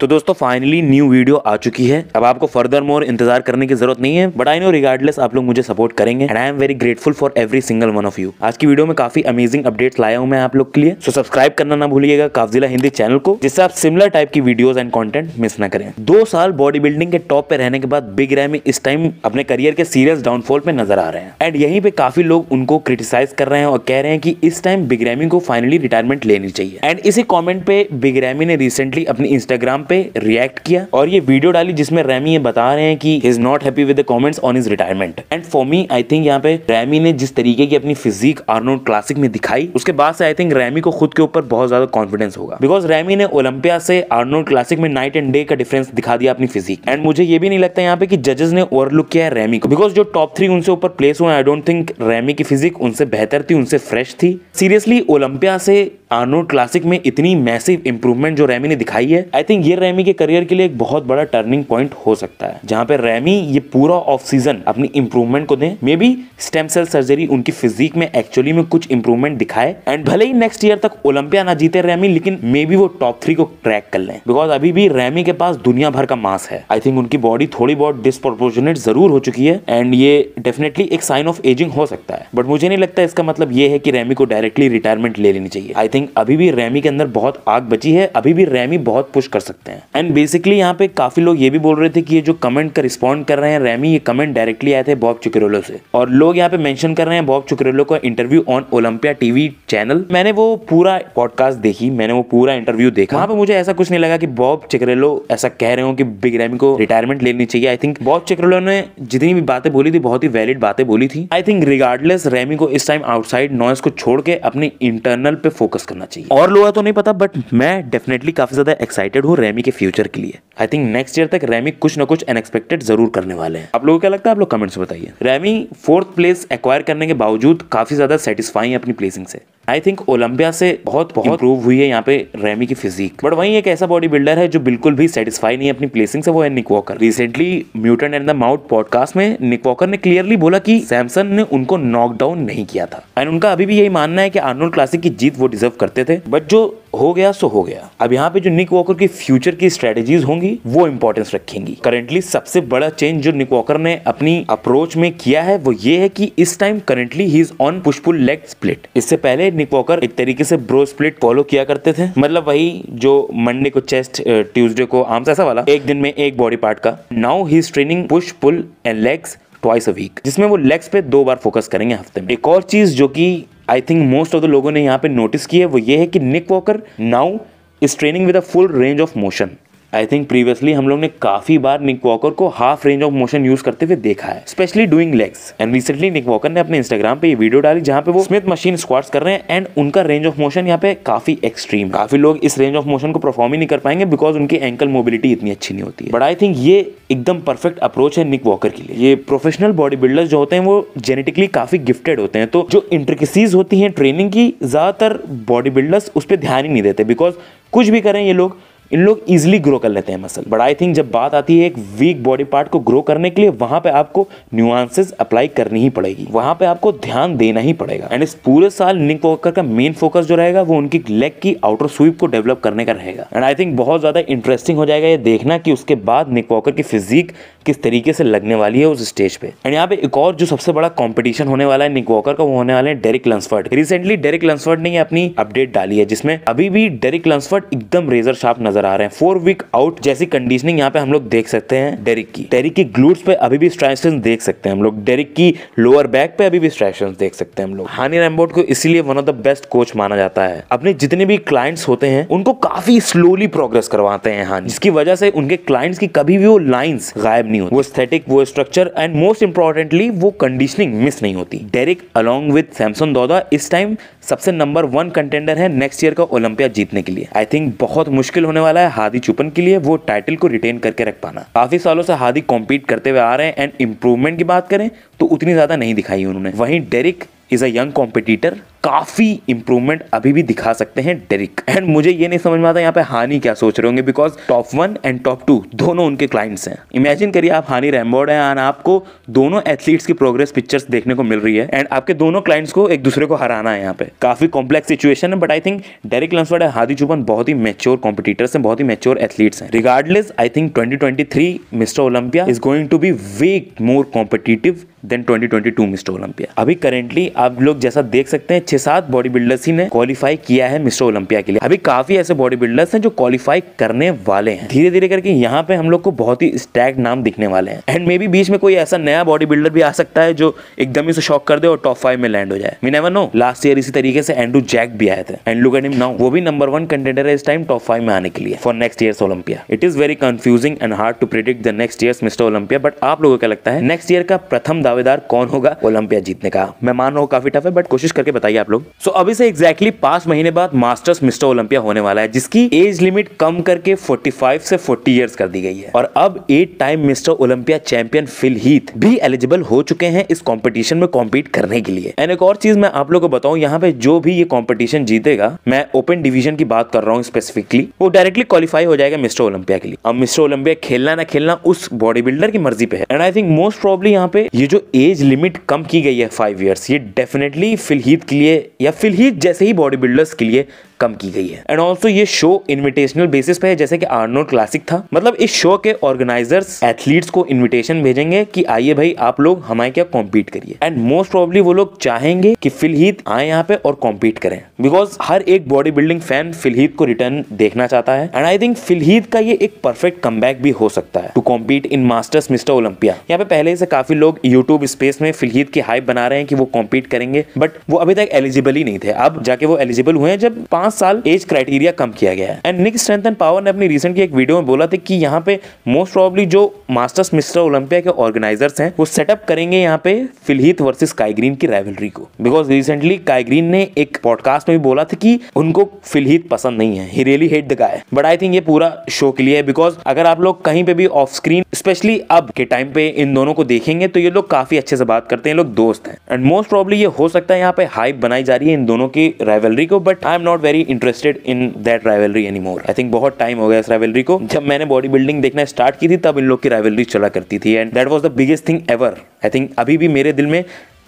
तो दोस्तों finally new video आ चुकी है अब आपको फर्दर मोर इंतजार करने की जरूरत नहीं है बट आई नो रिगार्डलेस आप लोग मुझे सपोर्ट करेंगे and I am very grateful for every single one of you आज की वीडियो में काफी अमेजिंग अपडेट्स लाया हूं मैं आप लोग के लिए सो so, सब्सक्राइब करना ना भूलिएगा काफजिला हिंदी चैनल को जिससे आप सिमिलर टाइप की वीडियोज एंड कॉन्टेंट मिस न करें दो साल बॉडी बिल्डिंग के टॉप पे रहने के बाद बिग रैम इस टाइम अपने करियर के सीरियस डाउनफॉल पे नजर आ रहे हैं एंड यहीं पे काफी लोग उनको क्रिटिसाइज कर रहे हैं और कह रहे हैं कि इस टाइम बिग रैमी को फाइनली रिटायरमेंट लेनी चाहिए एंड इसी कॉमेंट पे बिग रैमी ने रिसेंटली अपने इंस्टाग्राम पे रिएक्ट किया और ये वीडियो डाली जिसमें रैमी ये बता रहे हैं कि is not happy with the comments on is retirement and for me I think यहाँ पे रैमी ने जिस तरीके की अपनी फिजिक आर्नोल्ड क्लासिक में दिखाई उसके बाद से आई थिंक रैमी को खुद के ऊपर बहुत ज्यादा कॉन्फिडेंस होगा बिकॉज रैमी ने ओलंपिया से आर्नोल्ड क्लासिक में नाइट एंड डे का डिफरेंस दिखा दिया अपनी फिजिक एंड मुझे ये भी नहीं लगता यहाँ पे कि जजेस ने ओवरलुक किया है रैमी को बिकॉज जो टॉप थ्री उनसे ऊपर प्लेस हुए आई डोंट थिंक रैमी की फिजिक उनसे बेहतर थी उनसे फ्रेश थी सीरियसली ओलंपिया से आर्नोल्ड uh, क्लासिक में इतनी मैसिव इंप्रूवमेंट जो रैमी ने दिखाई है आई थिंक ये रैमी के करियर के लिए एक बहुत बड़ा टर्निंग पॉइंट हो सकता है जहां पे रैमी ये पूरा ऑफ सीजन अपनी इंप्रूवमेंट को दें maybe stem cell surgery उनकी फिजिक में एक्चुअली में कुछ इंप्रूवमेंट दिखाए एंड भले ही नेक्स्ट ईयर तक ओलंपिया ना जीते रैमी लेकिन मे बी वो टॉप थ्री को क्रैक कर लें बिकॉज अभी भी रैमी के पास दुनिया भर का मास है आई थिंक उनकी बॉडी थोड़ी बहुत डिस्प्रोपोर्शनेट जरूर हो चुकी है एंड ये डेफिनेटली एक साइन ऑफ एजिंग हो सकता है बट मुझे नहीं लगता इसका मतलब ये है कि रैमी को डायरेक्टली रिटायरमेंट ले लेनी चाहिए आई थिंक थिंक अभी भी रैमी के अंदर बहुत आग बची है अभी भी रैमी बहुत पुश कर सकते हैं एंड बेसिकली यहाँ पे काफी लोग ये भी बोल रहे थे कि ये जो कमेंट का रिस्पॉन्ड कर रहे हैं रैमी ये कमेंट डायरेक्टली आए थे बॉब चुकरेलो से और लोग यहाँ पे मैंशन कर रहे हैं बॉब चुकरेलो का interview on Olympia TV channel मैंने वो पूरा पॉडकास्ट देखी मैंने वो पूरा इंटरव्यू देखा वहाँ पे मुझे ऐसा कुछ नहीं लगा कि बॉब चकरेलो ऐसा कह रहे हो कि बिग रैमी को रिटायरमेंट लेनी चाहिए आई थिंक बॉब चकरेलो ने जितनी भी बातें बोली थी बहुत ही वैलिड बातें बोली थी आई थिंक रिगार्डलेस रैमी को इस टाइम आउटसाइड नॉइस को छोड़ के अपने इंटरनल पे फोकस करना चाहिए और लोग तो नहीं पता बट मैं डेफिनेटली काफ़ी ज़्यादा एक्साइटेड हूँ रेमी के फ्यूचर के लिए आई थिंक नेक्स्ट ईयर तक रेमी कुछ ना कुछ अनएक्सपेक्टेड जरूर करने वाले हैं आप लोगों को क्या लगता है आप लोग कमेंट्स बताइए रेमी फोर्थ प्लेस एक्वायर करने के बावजूद काफ़ी ज़्यादा सेटिस्फाई है अपनी प्लेसिंग से आई थिंक ओलंपिया से बहुत बहुत इंप्रूव हुई है यहाँ पे रैमी की फिजिक बट वहीं एक ऐसा बॉडी बिल्डर है जो बिल्कुल भी सेटिस्फाई नहीं है अपनी प्लेसिंग से वो है Nick Walker recently Mutant and the Mount podcast में निक वॉकर ने क्लियरली बोला कि सैमसन ने उनको नॉकडाउन नहीं किया था एंड उनका अभी भी यही मानना है कि आर्नोल्ड क्लासिक की जीत वो डिजर्व करते थे बट जो हो गया सो हो गया अब यहाँ पे जो निक वॉकर की फ्यूचर की स्ट्रेटेजीज होंगी वो इंपॉर्टेंस रखेंगी करेंटली सबसे बड़ा चेंज जो निक वॉकर ने अपनी अप्रोच में किया है वो ये है कि इस time currently he is on push pull leg split इससे पहले निक वॉकर एक तरीके से ब्रो स्प्लिट फॉलो किया करते थे मतलब वही जो मंडे को चेस्ट ट्यूजडे को आर्म्स ऐसा वाला एक दिन में एक बॉडी पार्ट का now he is training push pull and legs twice a week जिसमें वो लेग्स पे दो बार फोकस करेंगे हफ्ते में एक और चीज जो कि I think most of the लोगों ने यहाँ पे नोटिस की है वो ये है कि Nick Walker now is training with a full range of motion I think previously हम लोग ने काफी बार निक वॉकर को half range of motion use करते हुए देखा है specially doing legs and recently Nick Walker ने अपने इंस्टाग्राम पे ये वीडियो डाली जहाँ पे वो स्मिथ मशीन स्क्वाट्स कर रहे हैं एंड उनका रेंज ऑफ मोशन यहाँ पे काफी एक्सट्रीम काफी लोग इस रेंज ऑफ मोशन को परफॉर्म ही नहीं कर पाएंगे बिकॉज उनकी एंकल मोबिलिटी इतनी अच्छी नहीं होती है बट आई थिंक ये एकदम परफेक्ट अप्रोच है निक वॉकर के लिए ये प्रोफेशनल बॉडी बिल्डर्स जो होते हैं वो जेनेटिकली काफी गिफ्टेड होते हैं तो जो इंट्रिकसीज होती है ट्रेनिंग की ज्यादातर बॉडी बिल्डर्स उस पर ध्यान ही नहीं देते बिकॉज कुछ भी करें ये लोग इन लोग इजिली ग्रो कर लेते हैं मसल बट आई थिंक जब बात आती है एक वीक बॉडी पार्ट को ग्रो करने के लिए वहां पे आपको न्यूआंसेस अप्लाई करनी ही पड़ेगी वहां पे आपको ध्यान देना ही पड़ेगा एंड इस पूरे साल निक वॉकर का मेन फोकस जो रहेगा वो उनकी लेग की आउटर स्वीप को डेवलप करने का रहेगा एंड आई थिंक बहुत ज़्यादा इंटरेस्टिंग हो जाएगा ये देखना कि उसके बाद निक वॉकर की फिजिक किस तरीके से लगने वाली है उस स्टेज पे एंड यहाँ पे एक और जो सबसे बड़ा कॉम्पिटिशन होने वाला है निक वॉकर का वो होने वाले Derek Lunsford recently Derek Lunsford ने अपनी अपडेट डाली है जिसमें अभी भी डेरिक लंसफर्ड एकदम रेजर शार्प नजर नजर आ रहे हैं फोर वीक आउट जैसी कंडीशनिंग यहाँ पे हम लोग देख सकते हैं डेरिक की डेरिक की ग्लूट्स पे अभी भी स्ट्रैशन देख सकते हैं हम लोग डेरिक की लोअर बैक पे अभी भी स्ट्रैशन देख सकते हैं हम लोग हानि रैम्बोर्ड को इसलिए one of the best coach माना जाता है अपने जितने भी क्लाइंट्स होते हैं उनको काफी स्लोली प्रोग्रेस करवाते हैं हानि जिसकी वजह से उनके क्लाइंट्स की कभी भी वो लाइन गायब नहीं होती वो स्थेटिक वो स्ट्रक्चर एंड मोस्ट इंपॉर्टेंटली वो कंडीशनिंग मिस नहीं होती Derek along with Samson Dauda इस टाइम सबसे नंबर वन कंटेंडर है नेक्स्ट ईयर का ओलंपिया जीतने के लिए आई थिंक बहुत मुश्किल होने वाला वाला है हादी चुपन के लिए वो टाइटल को रिटेन करके रख पाना काफी सालों से हादी कॉम्पीट करते हुए आ रहे हैं एंड इम्प्रूवमेंट की बात करें तो उतनी ज्यादा नहीं दिखाई उन्होंने वहीं Derek is a young competitor काफ़ी इंप्रूवमेंट अभी भी दिखा सकते हैं डेरिक एंड मुझे ये नहीं समझ में आता यहाँ पे हानि क्या सोच रहे होंगे because top one and top two दोनों उनके क्लाइंट्स हैं इमेजिन करिए आप हानि रैमबोर्ड हैं एंड आपको दोनों एथलीट्स की प्रोग्रेस पिक्चर्स देखने को मिल रही है एंड आपके दोनों क्लाइंट्स को एक दूसरे को हराना है यहाँ पे काफ़ी कॉम्प्लेक्स सिचुएशन है but I think Derek Lunsford and Hadi Choopan बहुत ही मेच्योर कॉम्पिटिटर्स हैं बहुत ही मेच्योर एथलीट्स हैं regardless I think twenty Mr Olympia is going to be way more competitive than twenty Mr Olympia अभी currently आप लोग जैसा देख सकते हैं छह सात बॉडी बिल्डर्स ही ने क्वालिफाई किया है मिस्टर ओलंपिया के लिए अभी काफी ऐसे बॉडी बिल्डर्स है जो क्वालिफाई करने वाले हैं धीरे धीरे करके यहाँ पे हम लोग को बहुत ही स्टैग नाम दिखने वाले हैं एंड मे बी बीच में कोई ऐसा नया बॉडी बिल्डर भी आ सकता है जो एकदम ही से शॉक कर दे और टॉप फाइव में लैंड हो जाए me never know last year इसी तरीके से एंड्रू जैक भी आए थे and look at him now वो भी नंबर वन कंटेंडर है इस टाइम टॉप फाइव में आने के लिए for next year Olympia it is very confusing and hard to predict the next year Mr Olympia but आप लोगों को लगता है नेक्स्ट ईयर का प्रथम दावेदार कौन होगा ओलंपिया जीतने का मैं मान रहा हूँ काफी टफ है बट कोशिश करके बताइए करेंगे आप लोग सो so, अभी से एग्जैक्टली पांच महीने बाद मास्टर्स मिस्टर ओलंपिया होने वाला है जिसकी एज लिमिट कम करके 45 से 40 इयर्स कर दी गई है और अब eight time Mr Olympia champion Phil Heath भी एलिजिबल हो चुके हैं इस कॉम्पिटिशन में कॉम्पीट करने के लिए एंड एक और चीज मैं आप लोग को बताऊँ यहाँ पे जो भी ये कॉम्पिटिशन जीतेगा मैं ओपन डिविजन की बात कर रहा हूँ स्पेसिफिकली वो डायरेक्टली क्वालिफाई हो जाएगा मिस्टर ओलंपिया के लिए अब मिस्टर ओलंपिया खेलना ना खेलना उस बॉडी बिल्डर की मर्जी पे है and I think most probably यहाँ पे ये जो एज लिमिट कम की गई है फाइव ईयर्स ये डेफिनेटली फिलहित के लिए लिए या ही जैसे ही बॉडी बिल्डर्स के लिए कम की गई है एंड ऑल्सो ये शो इन्विटेशनल बेसिस पे है जैसे कि आर्नोल्ड क्लासिक था मतलब इस शो के ऑर्गेनाइजर्स एथलीट्स को इन्विटेशन भेजेंगे कि आइए भाई आप लोग हमारे क्या कॉम्पीट करिए एंड मोस्ट प्रॉब्ली वो लोग चाहेंगे कि फिलहित आए यहाँ पे और कॉम्पीट करें बिकॉज हर एक बॉडी बिल्डिंग फैन फिलहित को रिटर्न देखना चाहता है एंड आई थिंक फिलहित का ये एक परफेक्ट कम भी हो सकता है to compete in masters Mr Olympia यहाँ पे पहले से काफी लोग यूट्यूब स्पेस में फिलहित की हाइप बना रहे हैं कि वो कॉम्पीट करेंगे बट वो अभी तक एलिजिबल ही नहीं थे अब जाके वो एलिजिबल हुए हैं जब पांच पांच साल एज क्राइटेरिया कम किया गया है and Nick Strength and Power ने अपनी रिसेंट की एक वीडियो में बोला था कि यहाँ पे मोस्ट प्रॉब्ली जो मास्टर्स मिस्टर ओलंपिया के ऑर्गेनाइजर्स हैं वो सेटअप करेंगे यहाँ पे फिलहित वर्सेस काइग्रीन की राइवलरी को बिकॉज रिसेंटली काइग्रीन ने एक पॉडकास्ट में भी बोला था कि उनको फिलहित पसंद नहीं है he really hate the guy but I think ये पूरा शो के लिए है बिकॉज अगर आप लोग कहीं पे भी ऑफ स्क्रीन स्पेशली अब के टाइम पे इन दोनों को देखेंगे तो ये लोग काफी अच्छे से बात करते हैं लोग दोस्त हैं एंड मोस्ट प्रॉब्ली ये हो सकता है यहाँ पे हाइप बनाई जा रही है इन दोनों की राइवलरी को but I am not very very interested in that rivalry any more I think बहुत टाइम हो गया इस राइवलरी को जब मैंने बॉडी बिल्डिंग देखना स्टार्ट की थी तब इन लोग की राइवलरी चला करती थी and that was the biggest thing ever I think अभी भी मेरे दिल में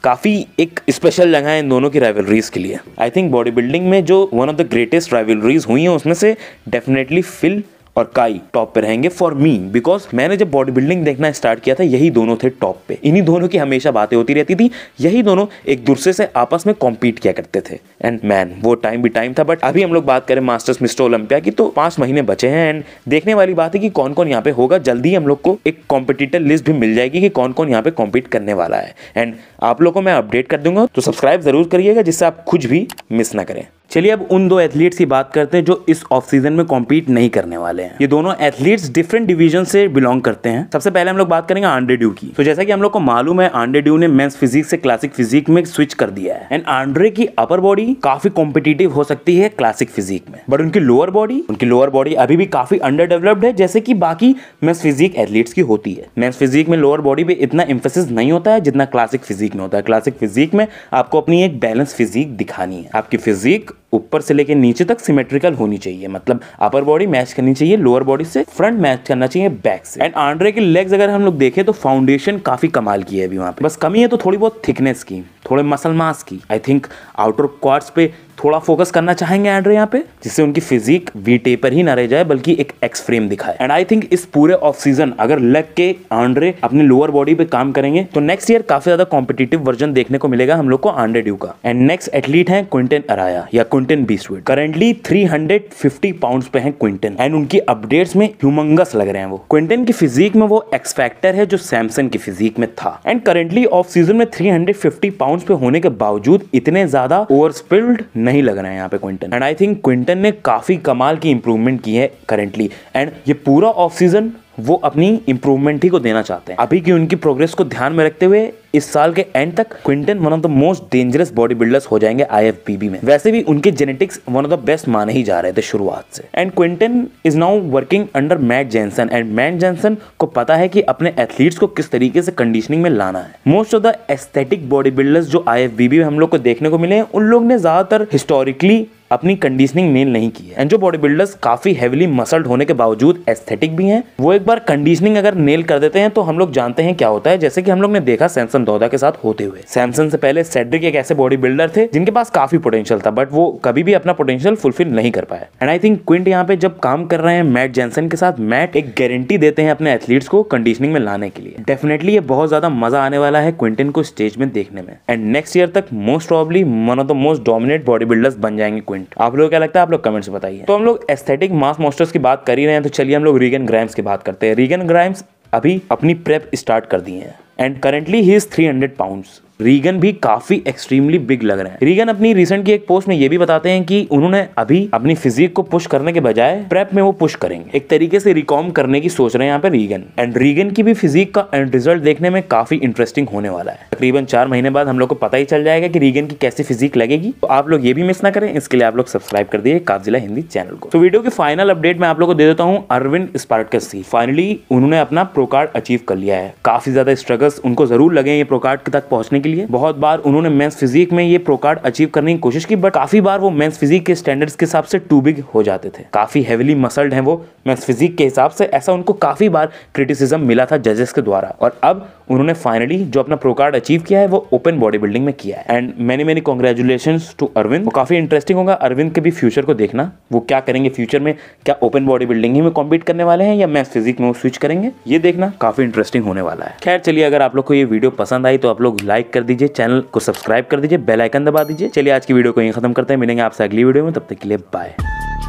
काफ़ी एक स्पेशल जगह है इन दोनों की राइवलरीज के लिए आई थिंक बॉडी बिल्डिंग में जो one of the greatest rivalries हुई हैं उसमें से डेफिनेटली फिल और काई टॉप पे रहेंगे फॉर मी बिकॉज मैंने जब बॉडी बिल्डिंग देखना स्टार्ट किया था यही दोनों थे टॉप पे इन्हीं दोनों की हमेशा बातें होती रहती थी यही दोनों एक दूसरे से आपस में कॉम्पीट किया करते थे एंड मैन वो टाइम भी टाइम था बट अभी हम लोग बात करें मास्टर्स मिस्टर ओलंपिया की तो पांच महीने बचे हैं एंड देखने वाली बात है कि कौन कौन यहाँ पे होगा जल्दी हम लोग को एक कॉम्पिटिटर लिस्ट भी मिल जाएगी कि कौन कौन यहाँ पे कॉम्पीट करने वाला है एंड आप लोग को मैं अपडेट कर दूंगा तो सब्सक्राइब जरूर करिएगा जिससे आप कुछ भी मिस ना करें चलिए अब उन दो एथलीट्स की बात करते हैं जो इस ऑफ सीजन में कॉम्पीट नहीं करने वाले हैं ये दोनों एथलीट्स डिफरेंट डिवीजन से बिलोंग करते हैं सबसे पहले हम लोग बात करेंगे आंड्रे ड्यू की तो जैसा कि हम लोग को मालूम है आंड्रे ड्यू ने मेंस फिजिक्स से क्लासिक फिजिक में स्विच कर दिया है एंड आंड्रे की अपर बॉडी बॉडी काफी कॉम्पिटेटिव हो सकती है क्लासिक फिजिक में बट उनकी लोअर बॉडी उनकी लोअर बॉडी अभी भी काफी अंडर डेवलप्ड है जैसे कि बाकी मेन्स फिजिक एथलीट्स की होती है मेन्स फिजिक में लोअर बॉडी पे इतना इम्फोसिस नहीं होता है जितना क्लासिक फिजिक में होता है क्लासिक फिजिक में आपको अपनी एक बैलेंस फिजिक दिखानी है आपकी फिजिक ऊपर से लेकर नीचे तक सिमेट्रिकल होनी चाहिए मतलब अपर बॉडी मैच करनी चाहिए लोअर बॉडी से फ्रंट मैच करना चाहिए बैक से एंड आंड्रे के लेग्स अगर हम लोग देखें तो फाउंडेशन काफी कमाल की है अभी वहाँ पे बस कमी है तो थोड़ी बहुत थिकनेस की थोड़े मसल मास की आई थिंक आउटर क्वार्स पे थोड़ा फोकस करना चाहेंगे एंड्रे यहाँ पे जिससे उनकी फिजिक वी टेपर ही ना रह जाए बल्कि एक एक्स फ्रेम दिखाए एंड आई थिंक इस पूरे ऑफ सीजन अगर लग के आंड्रे अपने लोअर बॉडी पे काम करेंगे तो नेक्स्ट ईयर काफी ज्यादा कॉम्पिटेटिव वर्जन देखने को मिलेगा हम लोग को आंड्रे ड्यू का एंड नेक्स्ट एथलीट है क्विंटन अराया या Quinton Beastwood currently three hundred fifty pound पे है क्विंटन एंड उनकी अपडेट्स में ह्यूमंगस लग रहे हैं वो क्विंटन की फिजिक में वो एक्स फैक्टर है जो सैमसन की फिजिक में था एंड करेंटली ऑफ सीजन में थ्री हंड्रेड फिफ्टी पाउंड पे होने के बावजूद इतने ज्यादा ओवर स्पिल्ड नहीं नहीं लग रहा है यहाँ पे Quinton and I think Quinton ने काफ़ी कमाल की इंप्रूवमेंट की है करेंटली एंड ये पूरा ऑफ सीजन वो अपनी इंप्रूवमेंट ही को देना चाहते हैं अभी की उनकी प्रोग्रेस को ध्यान में रखते हुए इस साल के एंड तक Quinton one of the most dangerous body builders हो जाएंगे आई में वैसे भी उनके genetics one of the best माने ही जा रहे थे शुरुआत से and Quinton is now working under Matt Jansen and Matt Jansen को पता है कि अपने एथलीट्स को किस तरीके से कंडीशनिंग में लाना है most of the aesthetic body builders जो आई में हम लोग को देखने को मिले हैं उन लोग ने ज्यादातर हिस्टोरिकली अपनी कंडीशनिंग मेन नहीं की है एंड जो बॉडी बिल्डर्स काफ़ी हैविली मसल्ड होने के बावजूद एस्थेटिक भी हैं वो एक बार कंडीशनिंग अगर नेल कर देते हैं तो हम लोग जानते हैं क्या होता है जैसे कि हम लोग ने देखा सैमसन दौदा के साथ होते हुए सैमसन से पहले सेड्रिक एक ऐसे बॉडी बिल्डर थे जिनके पास काफ़ी पोटेंशियल था बट वो कभी भी अपना पोटेंशियल फुलफिल नहीं कर पाए एंड आई थिंक क्विंट यहाँ पे जब काम कर रहे हैं मैट जैनसन के साथ मैट एक गारंटी देते हैं अपने एथलीट्स को कंडीशनिंग में लाने के लिए डेफिनेटली ये बहुत ज़्यादा मजा आने वाला है क्विंटन को स्टेज में देखने में एंड नेक्स्ट ईयर तक most probably one of the most dominate body builders बन जाएंगे क्विंट कमेंट आप लोग क्या लगता है आप लोग कमेंट्स बताइए तो हम लोग एस्थेटिक मास मॉस्टर्स की बात कर ही रहे हैं तो चलिए हम लोग रीगन ग्राइम्स की बात करते हैं रीगन ग्राइम्स अभी अपनी प्रेप स्टार्ट कर दी है and currently he is three hundred pounds Regan भी काफी एक्सट्रीमली बिग लग रहे हैं रीगन अपनी रिसेंट की एक पोस्ट में ये भी बताते हैं कि उन्होंने अभी अपनी फिजिक को पुश करने के बजाय प्रेप में वो पुश करेंगे एक तरीके से रिकॉर्म करने की सोच रहे हैं यहाँ पे रीगन एंड रीगन की भी फिजिक का एंड रिजल्ट देखने में काफी इंटरेस्टिंग होने वाला है तकरीबन चार महीने बाद हम लोग को पता ही चल जाएगा कि रीगन की कैसी फिजिक लगेगी तो आप लोग ये भी मिस ना करें इसके लिए आप लोग सब्सक्राइब कर दिए काफजिला हिंदी चैनल को तो वीडियो की फाइनल अपडेट मैं आप लोग को दे देता हूँ अरविंद स्पार्टकस की फाइनली उन्होंने अपना प्रोकार्ड अचीव कर लिया है काफी ज्यादा स्ट्रगल फॉलोअर्स उनको ज़रूर लगे ये प्रोकार्ड तक पहुंचने के लिए बहुत बार उन्होंने मेंस फिजिक में ये प्रोकार्ड अचीव करने की कोशिश की बट काफ़ी बार वो मेंस फिजिक के स्टैंडर्ड्स के हिसाब से टू बिग हो जाते थे काफ़ी हेवीली मसल्ड हैं वो मेंस फिजिक के हिसाब से ऐसा उनको काफ़ी बार क्रिटिसिज्म मिला था जजेस के द्वारा और अब उन्होंने फाइनली जो अपना प्रोकार्ड अचीव किया है वो ओपन बॉडी बिल्डिंग में किया है and many many congratulation to Arvind वो काफ़ी इंटरेस्टिंग होगा अरविंद के भी फ्यूचर को देखना वो क्या करेंगे फ्यूचर में क्या ओपन बॉडी बिल्डिंग ही में कॉम्पीट करने वाले हैं या मैथ फिजिक में वो स्विच करेंगे ये देखना काफ़ी इंटरेस्टिंग होने वाला है खैर चलिए अगर आप लोग को ये वीडियो पसंद आई तो आप लोग लाइक कर दीजिए चैनल को सब्सक्राइब कर दीजिए बेलाइकन दबा दीजिए चलिए आज की वीडियो को यहीं खत्म करते हैं मिलेंगे आपसे अगली वीडियो में तब तक के लिए बाय